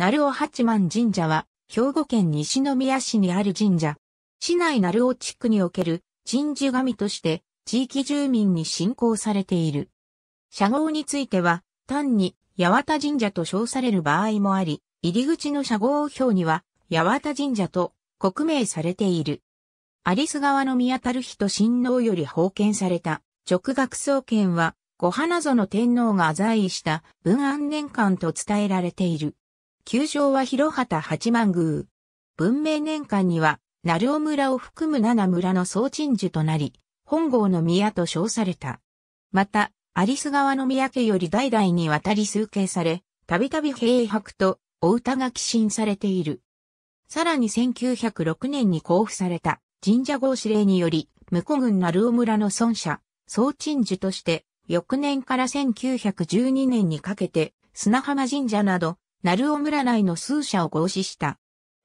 鳴尾八幡神社は、兵庫県西宮市にある神社。市内鳴尾地区における神事神として、地域住民に信仰されている。社号については、単に、八幡神社と称される場合もあり、入り口の社号表には、八幡神社と国名されている。アリス川の宮た日人親王より封建された直学総研は、五花園天皇が在位した文安年間と伝えられている。球場は広畑八幡宮。文明年間には、奈尾村を含む七村の総鎮守となり、本郷の宮と称された。また、アリス川の宮家より代々にわたり崇敬され、たびたび平白とお歌が寄進されている。さらに1906年に交付された神社合司令により、向こ郡鳴尾村の尊者、総鎮守として、翌年から1912年にかけて、砂浜神社など、鳴尾村内の数社を合祀した。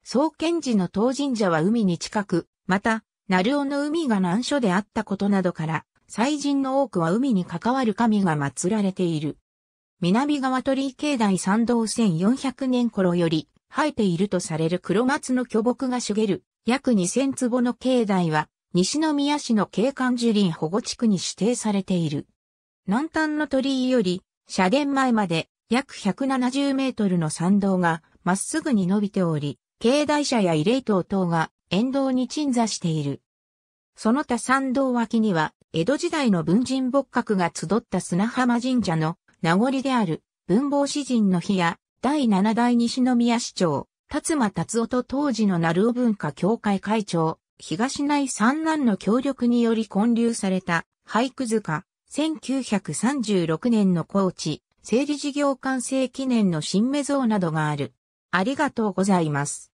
創建時の当神社は海に近く、また、鳴尾の海が難所であったことなどから、祭神の多くは海に関わる神が祀られている。南側鳥居境内参道1400年頃より生えているとされる黒松の巨木が茂る約2000坪の境内は西宮市の景観樹林保護地区に指定されている。南端の鳥居より社殿前まで約170メートルの参道がまっすぐに伸びており、境内車や慰霊塔等が沿道に鎮座している。その他参道脇には、江戸時代の文人仏閣が集った砂浜神社の名残である文房詩人の日や第七代西宮市長、辰馬達夫と当時の鳴尾文化協会会長、東内三男の協力により建立された俳句塚、1936年の高知、整理事業完成記念の新メゾーなどがある。ありがとうございます。